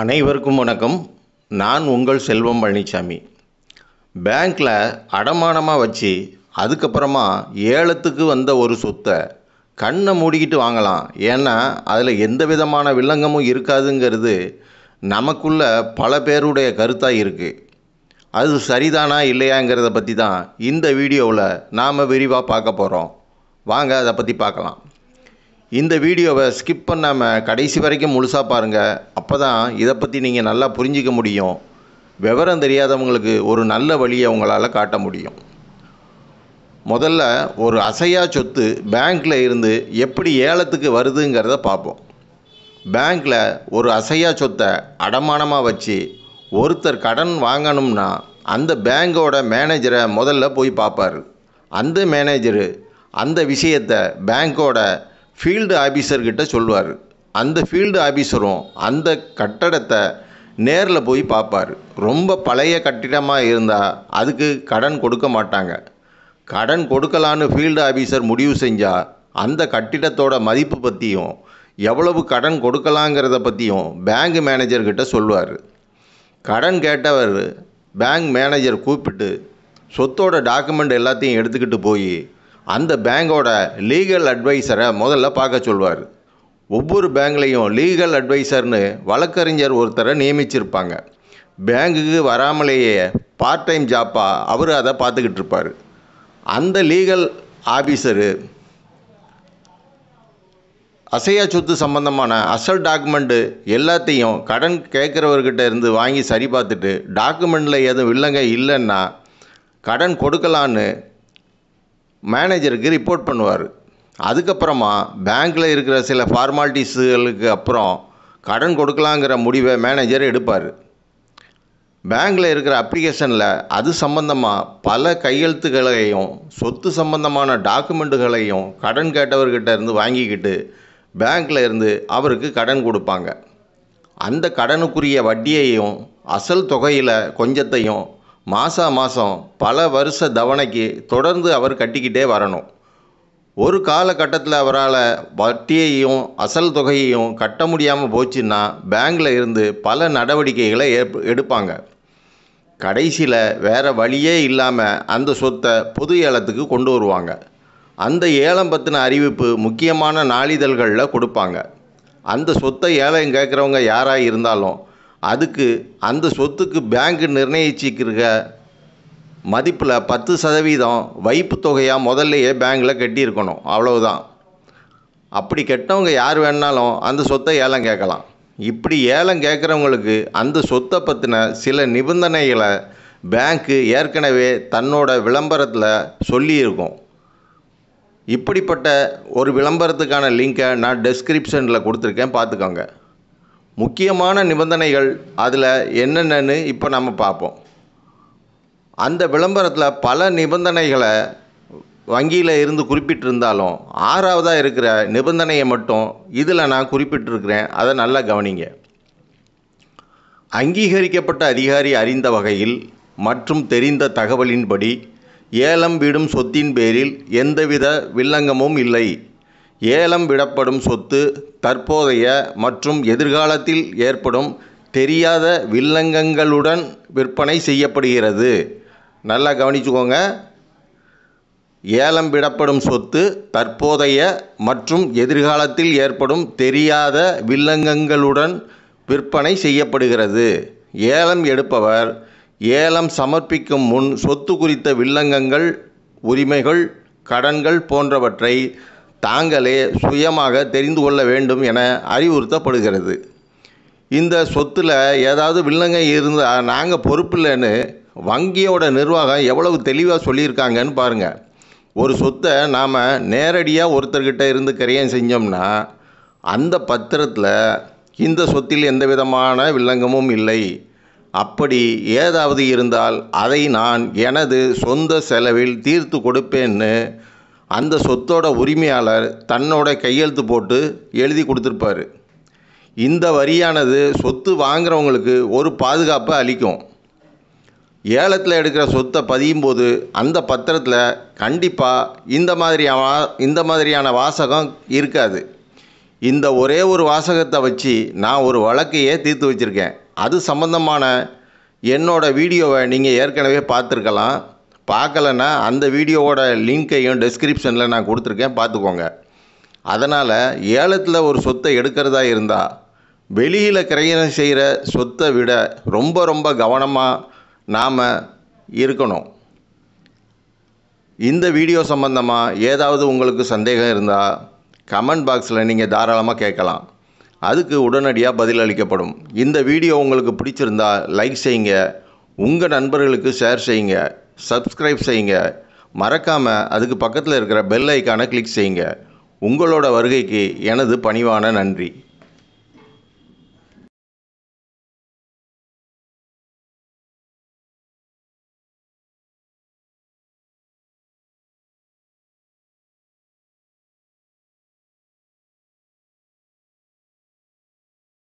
அனைவருக்கும் வணக்கம் நான் உங்கள் செல்வம் பழனிசாமி பேங்க்கில் அடமானமாக வச்சு அதுக்கப்புறமா ஏலத்துக்கு வந்த ஒரு சொத்தை கண்ணை மூடிக்கிட்டு வாங்கலாம் ஏன்னா அதில் எந்த விதமான வில்லங்கமும் இருக்காதுங்கிறது நமக்குள்ள பல பேருடைய கருத்தாக இருக்குது அது சரிதானா இல்லையாங்கிறத பற்றி தான் இந்த வீடியோவில் நாம் விரிவாக பார்க்க போகிறோம் வாங்க அதை பற்றி பார்க்கலாம் இந்த வீடியோவை ஸ்கிப் பண்ணாமல் கடைசி வரைக்கும் முழுசாக பாருங்கள் அப்போ தான் இதை பற்றி நீங்கள் நல்லா புரிஞ்சிக்க முடியும் விவரம் தெரியாதவங்களுக்கு ஒரு நல்ல வழியை உங்களால் காட்ட முடியும் முதல்ல ஒரு அசையா சொத்து பேங்க்கில் இருந்து எப்படி ஏலத்துக்கு வருதுங்கிறத பார்ப்போம் பேங்க்கில் ஒரு அசையா சொத்தை அடமானமாக வச்சு ஒருத்தர் கடன் வாங்கணும்னா அந்த பேங்கோட மேனேஜரை முதல்ல போய் பார்ப்பார் அந்த மேனேஜரு அந்த விஷயத்தை பேங்க்கோட ஃபீல்டு ஆஃபீஸர்கிட்ட சொல்வார் அந்த ஃபீல்டு ஆஃபீஸரும் அந்த கட்டடத்தை நேரில் போய் பார்ப்பார் ரொம்ப பழைய கட்டிடமாக இருந்தால் அதுக்கு கடன் கொடுக்க மாட்டாங்க கடன் கொடுக்கலான்னு ஃபீல்டு ஆஃபீஸர் முடிவு செஞ்சால் அந்த கட்டிடத்தோட மதிப்பு பற்றியும் எவ்வளவு கடன் கொடுக்கலாங்கிறத பற்றியும் பேங்க் மேனேஜர்கிட்ட சொல்லுவார் கடன் கேட்டவர் பேங்க் மேனேஜர் கூப்பிட்டு சொத்தோட டாக்குமெண்ட் எல்லாத்தையும் எடுத்துக்கிட்டு போய் அந்த பேங்கோட லீகல் அட்வைசரை முதல்ல பார்க்க சொல்வார் ஒவ்வொரு பேங்க்லேயும் லீகல் அட்வைசர்னு வழக்கறிஞர் ஒருத்தரை நியமிச்சிருப்பாங்க பேங்குக்கு வராமலேயே பார்ட் டைம் ஜாப்பாக அவர் அதை பார்த்துக்கிட்டு இருப்பார் அந்த லீகல் ஆஃபீஸரு அசையா சொத்து சம்பந்தமான அசல் டாக்குமெண்ட்டு எல்லாத்தையும் கடன் கேட்குறவர்கிட்ட இருந்து வாங்கி சரி பார்த்துட்டு டாக்குமெண்ட்டில் எதுவும் இல்லைங்க இல்லைன்னா கடன் கொடுக்கலான்னு மேனேஜருக்கு ரிப்போர்ட் பண்ணுவார் அதுக்கப்புறமா பேங்க்கில் இருக்கிற சில ஃபார்மாலிட்டிஸுகளுக்கு அப்புறம் கடன் கொடுக்கலாங்கிற முடிவை மேனேஜர் எடுப்பார் பேங்க்கில் இருக்கிற அப்ளிகேஷனில் அது சம்பந்தமாக பல கையெழுத்துக்களையும் சொத்து சம்பந்தமான டாக்குமெண்ட்டுகளையும் கடன் கேட்டவர்கிட்ட இருந்து வாங்கிக்கிட்டு பேங்க்கில் இருந்து அவருக்கு கடன் கொடுப்பாங்க அந்த கடனுக்குரிய வட்டியையும் அசல் தொகையில் கொஞ்சத்தையும் மாதா மாதம் பல வருஷ தவணைக்கு தொடர்ந்து அவர் கட்டிக்கிட்டே வரணும் ஒரு காலகட்டத்தில் அவரால் வட்டியையும் அசல் தொகையையும் கட்ட முடியாமல் போச்சுன்னா பேங்கில் இருந்து பல நடவடிக்கைகளை எடுப்பாங்க கடைசியில் வேறு வழியே இல்லாமல் அந்த சொத்தை பொது ஏலத்துக்கு கொண்டு வருவாங்க அந்த ஏலம் பற்றின அறிவிப்பு முக்கியமான நாளிதழ்களில் கொடுப்பாங்க அந்த சொத்தை ஏலம் கேட்குறவங்க யாராக இருந்தாலும் அதுக்கு அந்த சொத்துக்கு பேங்க்கு நிர்ணயிச்சிக்கிற மதிப்பில் பத்து சதவீதம் வைப்பு தொகையாக முதல்லையே பேங்கில் கட்டியிருக்கணும் அவ்வளவுதான் அப்படி கெட்டவங்க யார் வேணாலும் அந்த சொத்தை ஏலம் கேட்கலாம் இப்படி ஏலம் கேட்குறவங்களுக்கு அந்த சொத்தை பற்றின சில நிபந்தனைகளை பேங்க்கு ஏற்கனவே தன்னோட விளம்பரத்தில் சொல்லியிருக்கும் இப்படிப்பட்ட ஒரு விளம்பரத்துக்கான லிங்கை நான் டெஸ்கிரிப்ஷனில் கொடுத்துருக்கேன் பார்த்துக்கோங்க முக்கியமான நிபந்தனைகள் அதில் என்னென்னு இப்போ நம்ம பார்ப்போம் அந்த விளம்பரத்தில் பல நிபந்தனைகளை வங்கியில் இருந்து குறிப்பிட்டிருந்தாலும் ஆறாவதாக இருக்கிற நிபந்தனையை மட்டும் இதில் நான் குறிப்பிட்டிருக்கிறேன் அதை நல்லா கவனிங்க அங்கீகரிக்கப்பட்ட அதிகாரி அறிந்த வகையில் மற்றும் தெரிந்த தகவலின்படி ஏலம் விடும் சொத்தின் பேரில் எந்தவித வில்லங்கமும் இல்லை ஏலம் விடப்படும் சொத்து தற்போதைய மற்றும் எதிர்காலத்தில் ஏற்படும் தெரியாத வில்லங்கங்களுடன் விற்பனை செய்யப்படுகிறது நல்லா கவனிச்சுக்கோங்க ஏலம் விடப்படும் சொத்து தற்போதைய மற்றும் எதிர்காலத்தில் ஏற்படும் தெரியாத வில்லங்கங்களுடன் விற்பனை செய்யப்படுகிறது ஏலம் எடுப்பவர் ஏலம் சமர்ப்பிக்கும் முன் சொத்து குறித்த வில்லங்கங்கள் உரிமைகள் கடன்கள் போன்றவற்றை தாங்களே சுயமாக தெரிந்து கொள்ள வேண்டும் என அறிவுறுத்தப்படுகிறது இந்த சொத்தில் ஏதாவது வில்லங்க இருந்தால் நாங்கள் பொறுப்பில்லைன்னு வங்கியோட நிர்வாகம் எவ்வளவு தெளிவாக சொல்லியிருக்காங்கன்னு பாருங்கள் ஒரு சொத்தை நாம் நேரடியாக ஒருத்தர்கிட்ட இருந்து கரையன் செஞ்சோம்னா அந்த பத்திரத்தில் இந்த சொத்தில் எந்த விதமான வில்லங்கமும் இல்லை அப்படி ஏதாவது இருந்தால் அதை நான் எனது சொந்த செலவில் தீர்த்து கொடுப்பேன்னு அந்த சொத்தோட உரிமையாளர் தன்னோட கையெழுத்து போட்டு எழுதி கொடுத்துருப்பாரு இந்த வரியானது சொத்து வாங்குகிறவங்களுக்கு ஒரு பாதுகாப்பை அளிக்கும் ஏலத்தில் எடுக்கிற சொத்தை பதியும் போது அந்த பத்திரத்தில் கண்டிப்பாக இந்த மாதிரியான இந்த மாதிரியான வாசகம் இருக்காது இந்த ஒரே ஒரு வாசகத்தை வச்சு நான் ஒரு வழக்கையே தீர்த்து வச்சுருக்கேன் அது சம்மந்தமான என்னோடய வீடியோவை நீங்கள் ஏற்கனவே பார்த்துருக்கலாம் பார்க்கலன்னா அந்த வீடியோவோட லிங்க்கையும் டெஸ்கிரிப்ஷனில் நான் கொடுத்துருக்கேன் பார்த்துக்கோங்க அதனால் ஏலத்தில் ஒரு சொத்தை எடுக்கிறதா இருந்தால் வெளியில் கிரையணம் செய்கிற சொத்தை விட ரொம்ப ரொம்ப கவனமாக நாம் இருக்கணும் இந்த வீடியோ சம்பந்தமாக ஏதாவது உங்களுக்கு சந்தேகம் இருந்தால் கமெண்ட் பாக்ஸில் நீங்கள் தாராளமாக கேட்கலாம் அதுக்கு உடனடியாக பதில் அளிக்கப்படும் இந்த வீடியோ உங்களுக்கு பிடிச்சிருந்தால் லைக் செய்யுங்க உங்கள் நண்பர்களுக்கு ஷேர் செய்யுங்க சப்ஸ்கிரைப் செய்யுங்க மறக்காமல் அதுக்கு பக்கத்தில் இருக்கிற பெல் ஐக்கானை கிளிக் செய்யுங்க உங்களோட வருகைக்கு எனது பணிவான நன்றி